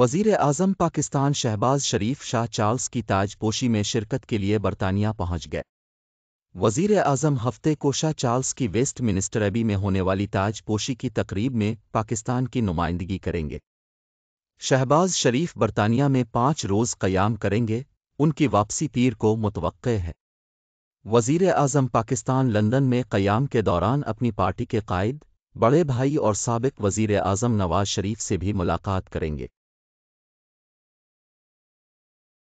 वजीर आजम पाकिस्तान शहबाज शरीफ शाह चार्ल्स की ताजपोशी में शिरकत के लिए बरतानिया पहुंच गए वजीर आजम हफ्ते को शाह चार्ल्स की वेस्ट मिनिस्टर अबी में होने वाली ताजपोशी की तकरीब में पाकिस्तान की नुमाइंदगी करेंगे शहबाज शरीफ बरतानिया में पाँच रोज़ क़याम करेंगे उनकी वापसी पीर को मुतव है वजीर आजम पाकिस्तान लंदन में क़याम के दौरान अपनी पार्टी के कायद बड़े भाई और सबक वजीर आजम नवाज शरीफ से भी मुलाकात करेंगे